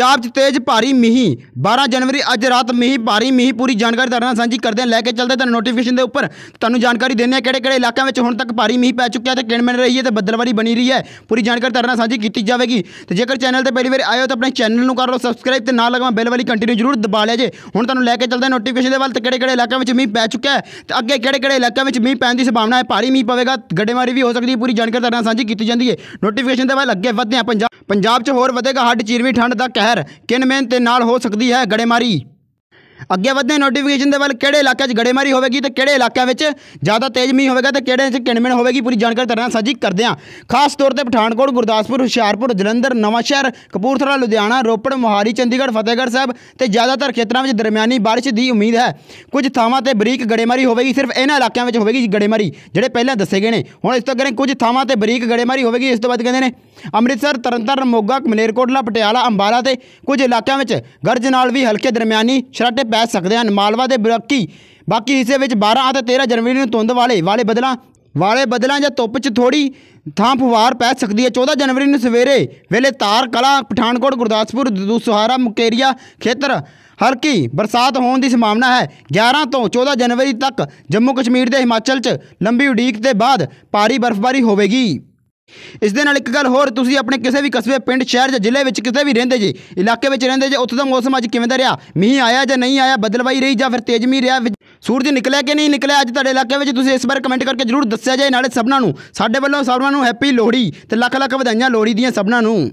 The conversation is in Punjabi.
ਪੰਜਾਬ 'ਚ ਤੇਜ਼ ਭਾਰੀ ਮੀਂਹ 12 ਜਨਵਰੀ ਅੱਜ ਰਾਤ ਮੀਂਹ ਭਾਰੀ ਮੀਂਹ ਪੂਰੀ ਜਾਣਕਾਰੀ ਤੁਹਾਡੇ ਨਾਲ ਸਾਂਝੀ ਕਰਦੇ ਹਾਂ ਲੈ ਕੇ ਚੱਲਦੇ ਤੁਹਾਨੂੰ ਨੋਟੀਫਿਕੇਸ਼ਨ ਦੇ ਉੱਪਰ ਤੁਹਾਨੂੰ ਜਾਣਕਾਰੀ ਦਿੰਦੇ ਆ ਕਿਹੜੇ ਕਿਹੜੇ ਇਲਾਕਿਆਂ ਵਿੱਚ ਹੁਣ ਤੱਕ ਭਾਰੀ ਮੀਂਹ ਪੈ ਚੁੱਕਿਆ ਤੇ ਕਿਣ ਮਿਣ ਰਹੀ ਹੈ ਤੇ ਬੱਦਲਵਾਰੀ ਬਣੀ ਰਹੀ ਹੈ ਪੂਰੀ ਜਾਣਕਾਰੀ ਤੁਹਾਡੇ ਨਾਲ ਸਾਂਝੀ ਕੀਤੀ ਜਾਵੇਗੀ ਤੇ ਜੇਕਰ ਚੈਨਲ ਤੇ ਪਹਿਲੀ ਵਾਰ ਆਏ ਹੋ ਤਾਂ ਆਪਣੇ ਚੈਨਲ ਨੂੰ ਕਰ ਲਓ ਸਬਸਕ੍ਰਾਈਬ ਤੇ ਨਾਲ ਲਗਾਵਾਂ ਬੈਲ ਵਾਲੀ ਕੰਟੀਨਿਊ ਜ਼ਰੂਰ ਦਬਾ ਲਿਆ ਜੇ ਹੁਣ ਤੁਹਾਨੂੰ ਲੈ ਕੇ ਚੱਲਦੇ ਆ ਨੋਟੀਫਿਕੇਸ਼ਨ ਦੇ ਵੱਲ ਤੇ ਕਿਹੜੇ ਕਿਹੜੇ ਇਲਾਕਿਆਂ ਵਿੱਚ ਮੀਂਹ ਪੈ ਚੁੱਕਿਆ ਤੇ ਅੱਗੇ ਕਿਹੜੇ ਕਿਹੜੇ ਇਲਾਕਿਆਂ ਵਿੱਚ ਮੀਂਹ ਪੈਣ ਦੀ ਸੰਭਾਵਨਾ ਹੈ ਭਾਰੀ ਮੀਂਹ ਪਵੇਗਾ ਗੱਡੇਮਾਰੀ ਵੀ ਹੋ ਸਕਦੀ ਹੈ ਪੂਰੀ ਜਾਣਕਾਰੀ ਤੁਹਾਡੇ ਨਾਲ ਸਾਂਝੀ ਕੀਤੀ ਜਾਂਦੀ ਹੈ ਨੋਟੀਫਿਕੇਸ਼ਨ ਦੇ ਵੱਲ ਅੱਗੇ ਵਧਦੇ ਆ ਪੰਜਾਬ ਪੰਜਾਬ 'ਚ ਹੋਰ ਵਧੇਗਾ ਹੱਡ ਚੀਰਵੀ ਠੰਡ ਦਾ ਸ਼ਹਿਰ ਕਿਨ ਮਿਹਨਤ ਨਾਲ ਹੋ ਸਕਦੀ ਹੈ ਗੜੇਮਾਰੀ ਅੱਗੇ ਵਧਦੇ ਨੋਟੀਫਿਕੇਸ਼ਨ ਦੇ ਵੱਲ ਕਿਹੜੇ ਇਲਾਕਿਆਂ 'ਚ ਗੜੇਮਾਰੀ ਹੋਵੇਗੀ ਤੇ ਕਿਹੜੇ ਇਲਾਕਿਆਂ ਵਿੱਚ ਜ਼ਿਆਦਾ ਤੇਜ਼ ਮੀਂਹ ਹੋਵੇਗਾ ਤੇ ਕਿਹੜੇ 'ਚ ਕਿਣਮਿਣ ਹੋਵੇਗੀ ਪੂਰੀ ਜਾਣਕਾਰੀ ਤਰ੍ਹਾਂ ਸਾਂਝੀ ਕਰਦੇ ਹਾਂ ਖਾਸ ਤੌਰ ਤੇ ਪਠਾਨਕੋਟ ਗੁਰਦਾਸਪੁਰ ਹੁਸ਼ਿਆਰਪੁਰ ਜਲੰਧਰ ਨਵਾਂਸ਼ਹਿਰ ਕਪੂਰਥਲਾ ਲੁਧਿਆਣਾ ਰੋਪੜ ਮੋਹਾਲੀ ਚੰਡੀਗੜ੍ਹ ਫਤਿਹਗੜ੍ਹ ਸਾਹਿਬ ਤੇ ਜ਼ਿਆਦਾਤਰ ਖੇਤਰਾਂ ਵਿੱਚ ਦਰਮਿਆਨੀ بارش ਦੀ ਉਮੀਦ ਹੈ ਕੁਝ ਥਾਵਾਂ ਤੇ ਬਰੀਕ ਗੜੇਮਾਰੀ ਹੋਵੇਗੀ ਸਿਰਫ ਇਹਨਾਂ ਇਲਾਕਿਆਂ ਵਿੱਚ ਹੋਵੇਗੀ ਗੜੇਮਾਰੀ ਜਿਹੜੇ ਪਹਿਲਾਂ ਦੱਸੇ ਗਏ ਨੇ ਹੁਣ ਇਸ ਤੋਂ ਅੱਗੇ ਕੁਝ ਥਾਵਾਂ ਤੇ ਬਰੀਕ ਗੜੇਮਾਰੀ ਹੋਵੇਗੀ ਇਸ ਤੋਂ ਬਾਅਦ ਕਹਿੰਦੇ ਨੇ ਅੰਮ੍ਰਿਤਸਰ ਤਰਨਤਾਰਨ ਮੋਗਾ ਮਲੇਰਕੋਟਲਾ ਪਟਿਆਲਾ ਅੰਬਾਲਾ ਤੇ ਕੁਝ ਇਲਾਕਿਆਂ ਵਿੱਚ ਗਰਜ ਨਾਲ ਵੀ ਹਲਕੇ ਦਰਮਿਆਨੀ ਸ਼ਰਾਟੇ ਬੈ ਸਕਦੇ ਹਨ ਮਾਲਵਾ ਦੇ ਬਾਕੀ ਬਾਕੀ ਹਿੱਸੇ ਵਿੱਚ 12 ਅਤੇ 13 ਜਨਵਰੀ ਨੂੰ ਧੁੰਦ ਵਾਲੇ ਵਾਲੇ ਬਦਲਾਂ ਵਾਲੇ ਬਦਲਾਂ ਜਾਂ ਧੁੱਪ 'ਚ ਥੋੜੀ ਥਾਂ ਫੁਹਾਰ ਪੈ ਸਕਦੀ ਹੈ 14 ਜਨਵਰੀ ਨੂੰ ਸਵੇਰੇ ਵੇਲੇ ਤਾਰ ਕਲਾ ਪਠਾਨਕੋਟ ਗੁਰਦਾਸਪੁਰ ਦੂਸਹਾਰਾ ਮੁਕੇਰੀਆ ਖੇਤਰ ਹਲਕੀ ਬਰਸਾਤ ਹੋਣ ਦੀ ਸੰਭਾਵਨਾ ਹੈ 11 ਤੋਂ 14 ਜਨਵਰੀ ਤੱਕ ਜੰਮੂ ਕਸ਼ਮੀਰ ਦੇ ਹਿਮਾਚਲ 'ਚ ਲੰਬੀ ਉਡੀਕ ਦੇ ਬਾਅਦ ਭਾਰੀ ਬਰਫ਼ਬਾਰੀ ਹੋਵੇਗੀ ਇਸ ਦੇ ਨਾਲ ਇੱਕ ਗੱਲ ਹੋਰ ਤੁਸੀਂ ਆਪਣੇ ਕਿਸੇ ਵੀ ਕਸਬੇ ਪਿੰਡ ਸ਼ਹਿਰ ਜਾਂ ਜ਼ਿਲ੍ਹੇ ਵਿੱਚ ਕਿਤੇ ਵੀ ਰਹਿੰਦੇ ਜੇ ਇਲਾਕੇ ਵਿੱਚ ਰਹਿੰਦੇ ਜੇ ਉੱਥੇ ਦਾ ਮੌਸਮ ਅੱਜ ਕਿਵੇਂ ਦਾ ਰਿਹਾ ਮੀਂਹ ਆਇਆ ਜਾਂ ਨਹੀਂ ਆਇਆ ਬਦਲਵਾਈ ਰਹੀ ਜਾਂ ਫਿਰ ਤੇਜ਼ ਮੀਂਹ ਰਿਹਾ ਸੂਰਜ ਨਿਕਲਿਆ ਕਿ ਨਹੀਂ ਨਿਕਲਿਆ ਅੱਜ ਤੁਹਾਡੇ ਇਲਾਕੇ ਵਿੱਚ ਤੁਸੀਂ ਇਸ ਬਾਰੇ ਕਮੈਂਟ ਕਰਕੇ ਜ਼ਰੂਰ ਦੱਸਿਆ ਜਾਏ ਨਾਲੇ ਸਭਨਾਂ ਨੂੰ ਸਾਡੇ ਵੱਲੋਂ ਸਭਨਾਂ ਨੂੰ ਹੈਪੀ ਲੋਹੜੀ ਤੇ ਲੱਖ ਲੱਖ ਵਧਾਈਆਂ ਲੋਹੜੀ ਦੀਆਂ ਸਭਨਾਂ ਨੂੰ